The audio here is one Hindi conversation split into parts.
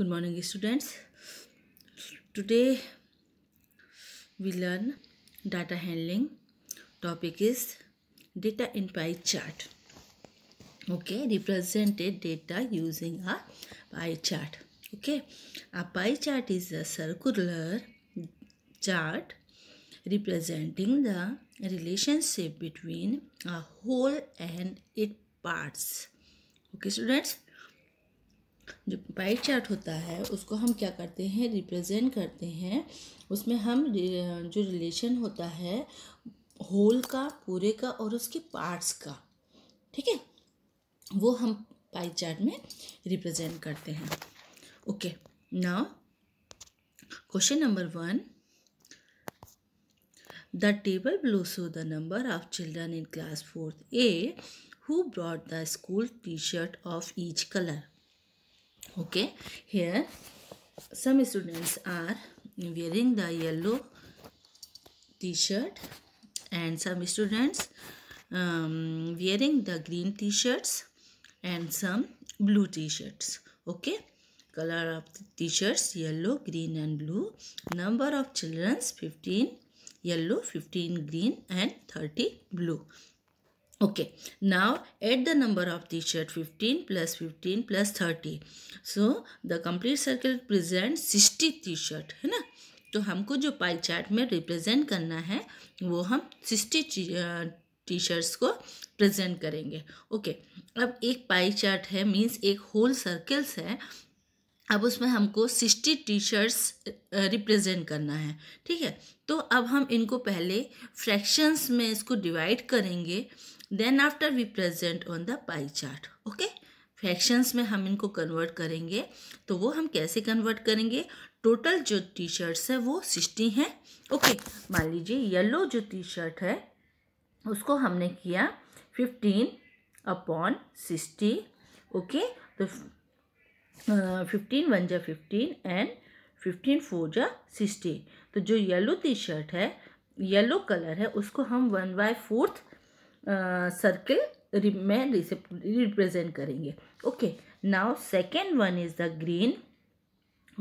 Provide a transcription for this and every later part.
good morning students today we learn data handling topic is data in pie chart okay represented data using a pie chart okay a pie chart is a circular chart representing the relationship between a whole and its parts okay students जो पाई चार्ट होता है उसको हम क्या करते हैं रिप्रेजेंट करते हैं उसमें हम जो रिलेशन होता है होल का पूरे का और उसके पार्ट्स का ठीक है वो हम पाई चार्ट में रिप्रेजेंट करते हैं okay now question number one the table below so the number of children in class fourth A who bought the school T shirt of each colour okay here some students are wearing the yellow t-shirt and some students um, wearing the green t-shirts and some blue t-shirts okay color of t-shirts yellow green and blue number of childrens 15 yellow 15 green and 30 blue okay now at the number of the shirt fifteen plus fifteen plus thirty so the complete circle presents sixty T shirt है ना तो हमको जो पाई चार्ट में रिप्रेजेंट करना है वो हम सिक्सटी टी शर्ट्स को प्रेजेंट करेंगे ओके okay, अब एक पाई चार्ट है मींस एक होल सर्कल्स है अब उसमें हमको सिक्सटी टी शर्ट्स रिप्रेजेंट करना है ठीक है तो अब हम इनको पहले फ्रैक्शंस में इसको डिवाइड करेंगे then after we present on the pie chart okay fractions में हम इनको कन्वर्ट करेंगे तो वो हम कैसे कन्वर्ट करेंगे टोटल जो टी शर्ट्स है वो सिक्सटी हैं ओके मान लीजिए येलो जो टी शर्ट है उसको हमने किया फिफ्टीन अपॉन सिक्सटी ओके तो फिफ्टीन वन uh, जा फिफ्टीन एंड फिफ्टीन फोर जा सिक्सटी तो जो येलो टी शर्ट है येलो कलर है उसको हम वन बाय फोर्थ सर्कल में रिप्रेजेंट करेंगे okay now second one is the green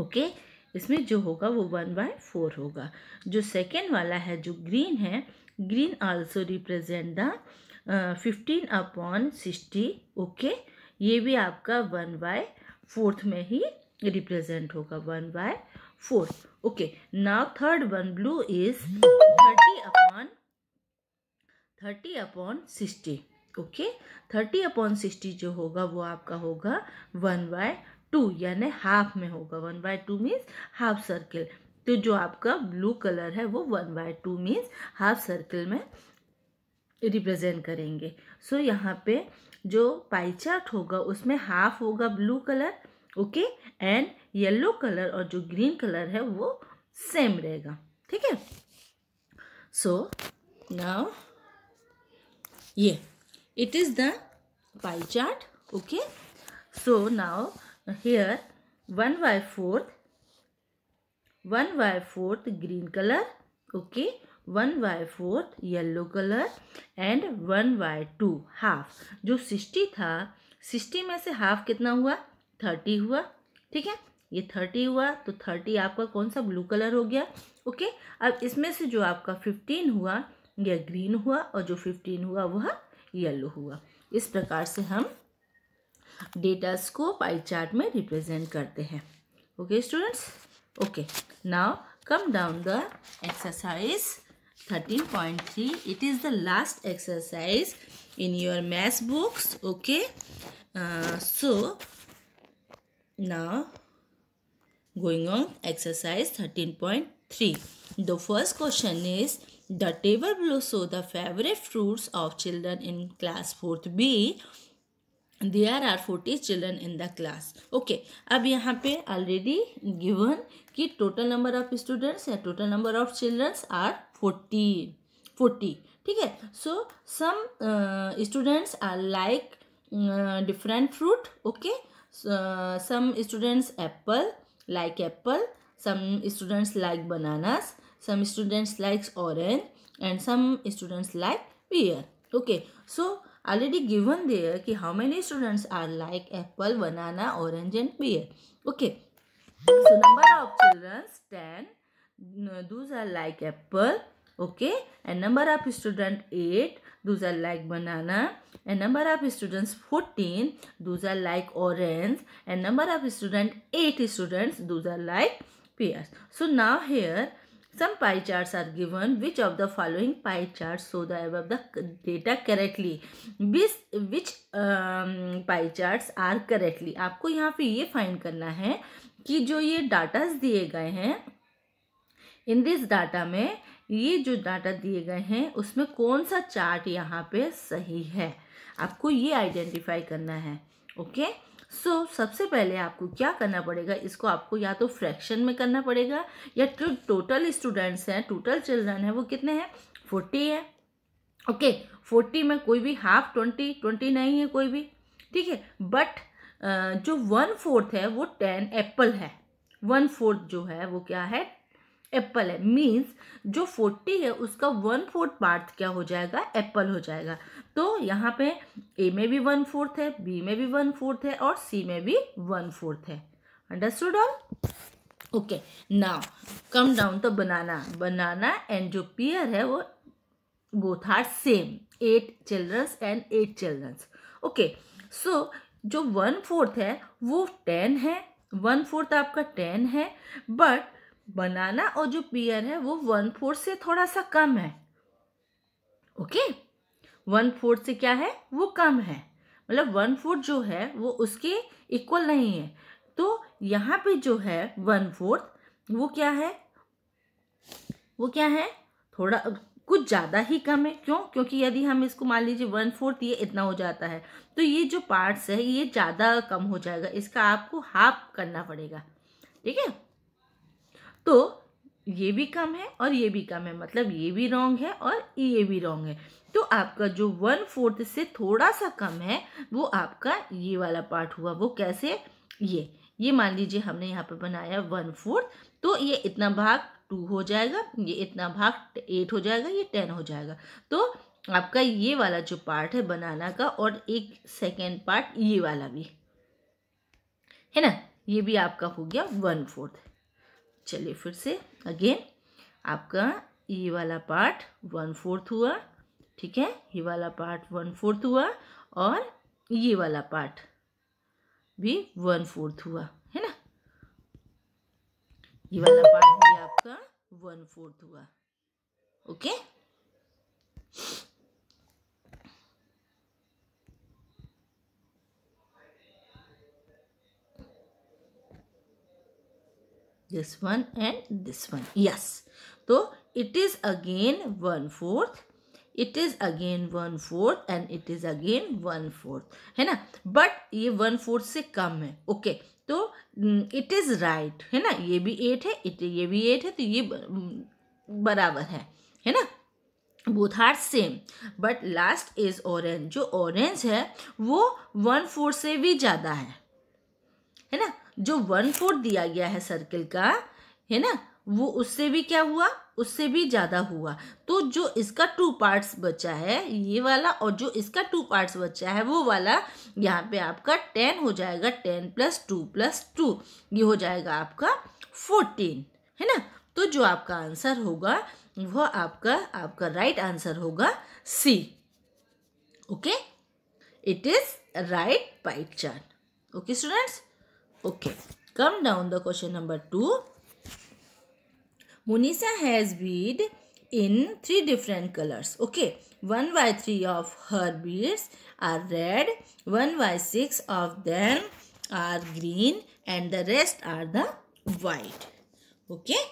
okay इसमें जो होगा वो वन बाय फोर होगा जो सेकेंड वाला है जो ग्रीन है green also represent the fifteen upon sixty okay ये भी आपका वन बाय फोर्थ में ही रिप्रेजेंट होगा one by four okay now third one blue is thirty upon thirty upon sixty okay thirty upon sixty जो होगा वो आपका होगा वन बाय टू यानि हाफ में होगा one by two means half circle तो जो आपका ब्लू कलर है वो one by two means half circle में रिप्रेजेंट करेंगे सो so, यहाँ पे जो पाई चार्ट होगा उसमें हाफ होगा blue colour okay and yellow colour और जो ग्रीन कलर है वो सेम रहेगा ठीक है सो नाउ ये it is the pie chart okay so now here one by fourth one by fourth green colour okay one by fourth yellow colour and one by two half जो सिक्सटी था सिक्सटी में से हाफ कितना हुआ थर्टी हुआ ठीक है ये थर्टी हुआ तो थर्टी आपका कौन सा ब्लू कलर हो गया ओके okay? अब इसमें से जो आपका फिफ्टीन हुआ यह ग्रीन हुआ और जो फिफ्टीन हुआ वह येलो हुआ इस प्रकार से हम डेटास को पाई चार्ट में रिप्रेजेंट करते हैं okay students okay now come down the exercise thirteen point three it is the last exercise in your maths books okay so now going on exercise thirteen point three the first question is The table below shows the favorite fruits of children in class 4B. There are 40 children in the class. Okay, अब यहाँ पे already given the total number of students the total number of childrens are 40, 40. ठीक है? So some uh, students are like uh, different fruit. Okay, so, uh, some students apple like apple, some students like bananas some students likes orange and some students like pear okay so already given there ki how many students are like apple banana orange and pear okay so number of children 10 those are like apple okay and number of student 8 those are like banana and number of students 14 those are like orange and number of student 8 students those are like pears so now here Some pie charts are given. Which of the following pie charts show the above the data correctly? Which which um, pie charts are correctly? आपको यहाँ पे ये find करना है कि जो ये डाटास दिए गए हैं इन दिस डाटा में ये जो डाटा दिए गए हैं उसमें कौन सा चार्ट यहाँ पे सही है आपको ये आइडेंटिफाई करना है ओके okay? सो so, सबसे पहले आपको क्या करना पड़ेगा इसको आपको या तो फ्रैक्शन में करना पड़ेगा या जो तो टोटल स्टूडेंट्स हैं टोटल चिल्ड्रन हैं वो कितने हैं फोर्टी है ओके okay, फोर्टी में कोई भी हाफ ट्वेंटी ट्वेंटी नहीं है कोई भी ठीक है बट जो वन फोर्थ है वो टेन एप्पल है वन फोर्थ जो है वो क्या है एप्पल है मीन्स जो फोर्टी है उसका वन फोर्थ पार्ट क्या हो जाएगा एप्पल हो जाएगा तो यहाँ पे ए में भी वन फोर्थ है बी में भी वन फोर्थ है और सी में भी वन फोर्थ है understood all okay now come down तो बनाना बनाना एंड जो पियर है वो both are same eight childrens and eight childrens okay so जो वन फोर्थ है वो टेन है वन फोर्थ आपका टेन है बट बनाना और जो पियर है वो वन फोर्थ से थोड़ा सा कम है ओके वन फोर्थ से क्या है वो कम है मतलब वन फोर्थ जो है वो उसके इक्वल नहीं है तो यहाँ पे जो है वन फोर्थ वो क्या है वो क्या है थोड़ा कुछ ज़्यादा ही कम है क्यों क्योंकि यदि हम इसको मान लीजिए वन फोर्थ ये इतना हो जाता है तो ये जो पार्ट्स है ये ज़्यादा कम हो जाएगा इसका आपको हाफ करना पड़ेगा ठीक है तो ये भी कम है और ये भी कम है मतलब ये भी रॉन्ग है और ये भी रॉन्ग है तो आपका जो वन फोर्थ से थोड़ा सा कम है वो आपका ये वाला पार्ट हुआ वो कैसे ये ये मान लीजिए हमने यहाँ पर बनाया वन फोर्थ तो ये इतना भाग टू हो जाएगा ये इतना भाग एट हो जाएगा ये टेन हो जाएगा तो आपका ये वाला जो पार्ट है बनाना का और एक सेकेंड पार्ट ये वाला भी है ना ये भी आपका हो गया वन फोर्थ चलिए फिर से अगेन आपका ये वाला पार्ट वन फोर्थ हुआ ठीक है ये वाला पार्ट वन फोर्थ हुआ और ये वाला पार्ट भी वन फोर्थ हुआ है ना ये वाला पार्ट भी आपका वन फोर्थ हुआ okay okay? this one and this one. Yes. So it is again 1/4 it is again 1/4 and it is again 1/4 hai na but ye 1/4 se kam hai okay, तो इट इज़ राइट है ना ये भी एट है इट ये भी एट है तो ये बराबर है है ना both are same but last is orange जो ऑरेंज है वो वन फोर से भी ज़्यादा है है ना जो वन फोर्थ दिया गया है सर्किल का है ना वो उससे भी क्या हुआ उससे भी ज़्यादा हुआ तो जो इसका टू पार्ट्स बचा है ये वाला और जो इसका टू पार्ट्स बचा है वो वाला यहाँ पे आपका टेन हो जाएगा ten plus two plus two ये हो जाएगा आपका फोर्टीन है ना तो जो आपका आंसर होगा वह आपका आपका राइट right आंसर होगा C okay it is right pie chart okay students Okay. Come down the question number 2. Munisa has bead in three different colors. Okay. 1 by 3 of her beads are red. 1 by 6 of them are green. And the rest are the white. Okay.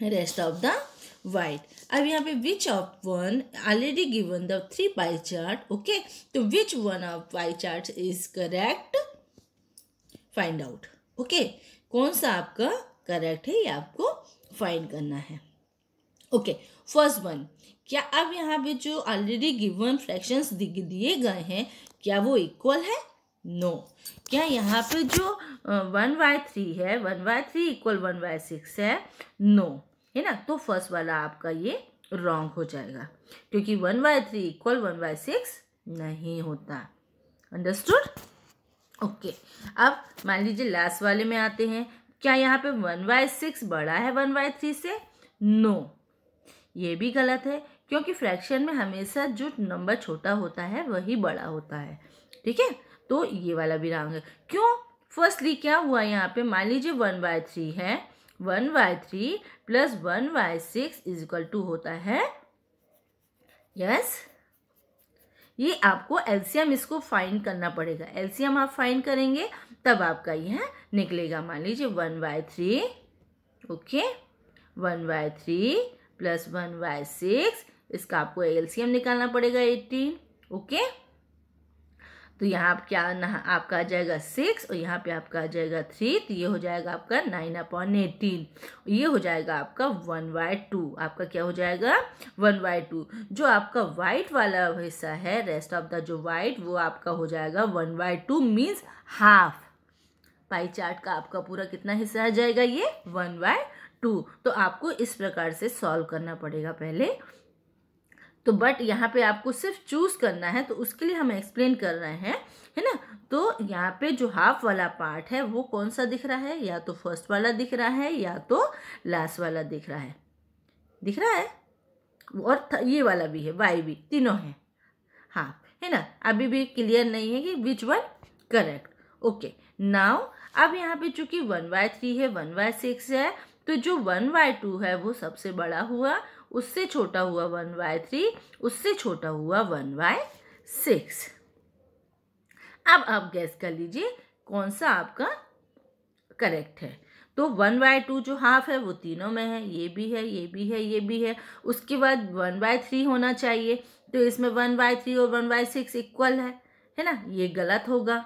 Rest of the white. अब यहाँ पे which of one already given the three pie chart. Okay, तो which one of pie chart is correct? Find out okay कौन सा आपका करेक्ट है ये आपको फाइंड करना है ओके फर्स्ट वन क्या अब यहाँ पे जो ऑलरेडी गिवन फ्रैक्शन दिए गए हैं क्या वो इक्वल है नो no. क्या यहाँ पे जो वन बाय थ्री है one by three equal one by six है नो no. है ना तो फर्स्ट वाला आपका ये रॉन्ग हो जाएगा क्योंकि one by three equal one by six नहीं होता अंडरस्टूड ओके अब मान लीजिए लास्ट वाले में आते हैं क्या यहाँ पे वन बाय सिक्स बड़ा है वन बाय थ्री से नो ये भी गलत है क्योंकि फ्रैक्शन में हमेशा जो नंबर छोटा होता है वही बड़ा होता है ठीक है तो ये वाला भी रॉन्ग है क्यों फर्स्टली क्या हुआ यहाँ पे मान लीजिए वन बाय थ्री है one by three plus one by six is equal to होता है यस yes? ये आपको एल्सियम इसको फाइंड करना पड़ेगा एल्सियम आप फाइंड करेंगे तब आपका यह निकलेगा मान लीजिए one by three okay one by three plus one by six इसका आपको एल्सियम निकालना पड़ेगा एट्टीन ओके okay? तो यहाँ क्या आपका आ जाएगा सिक्स और यहाँ पे आपका आ जाएगा थ्री तो ये हो जाएगा आपका नाइन अपॉन एटीन ये हो जाएगा आपका वन बाय टू आपका क्या हो जाएगा वन बाय टू जो आपका वाइट वाला हिस्सा है रेस्ट ऑफ द जो वाइट वो आपका हो जाएगा one by two means half pie chart का आपका पूरा कितना हिस्सा आ जाएगा ये वन बाय टू तो आपको इस प्रकार से सॉल्व करना पड़ेगा पहले तो बट यहाँ पे आपको सिर्फ चूज़ करना है तो उसके लिए हम एक्सप्लेन कर रहे हैं है ना तो यहाँ पे जो हाफ वाला पार्ट है वो कौन सा दिख रहा है या तो फर्स्ट वाला दिख रहा है या तो लास्ट वाला दिख रहा है दिख रहा है और ये वाला भी है वाई भी तीनों हैं हाँ है ना अभी भी क्लियर नहीं है कि which one correct okay now अब यहाँ पे चूंकि वन वाई थ्री है वन वाई सिक्स है तो जो वन वाई टू है वो सबसे बड़ा हुआ उससे छोटा हुआ वन बाय थ्री उससे छोटा हुआ वन बाय सिक्स अब आप गैस कर लीजिए कौन सा आपका करेक्ट है तो वन बाय टू जो हाफ है वो तीनों में है ये भी है ये भी है ये भी है उसके बाद वन बाय थ्री होना चाहिए तो इसमें वन बाय थ्री और वन बाय सिक्स इक्वल है है ना ये गलत होगा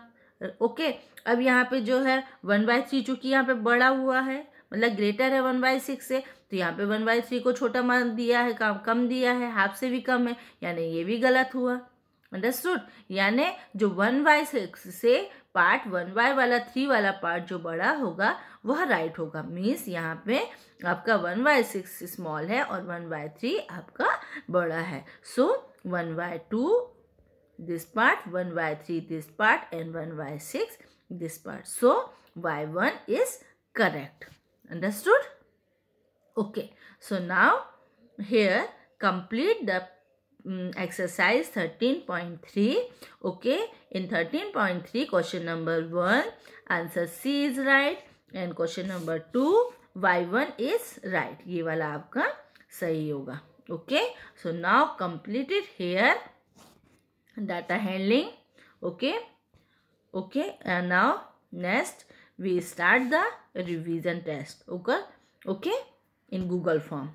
ओके अब यहाँ पे जो है वन बाय थ्री चूँकि यहाँ पे बड़ा हुआ है मतलब ग्रेटर है वन बाई सिक्स से तो यहाँ पे वन बाई थ्री को छोटा मान दिया है कम कम दिया है हाफ से भी कम है यानी ये भी गलत हुआ अंडरस्टूड यानी जो वन बाई सिक्स से पार्ट वन बाय वाला थ्री वाला पार्ट जो बड़ा होगा वह राइट होगा मीन्स यहाँ पे आपका वन बाय सिक्स स्मॉल है और वन बाय थ्री आपका बड़ा है so one by two this part one by three this part and one by six this part so why one is correct Understood? Okay. So now here complete the um, exercise 13.3. Okay. In 13.3 question number 1 answer C is right and question number 2 Y1 is right. ye wala aapka sahi hoga okay so now complete it here data handling okay okay and now next we start the revision test okay okay in google form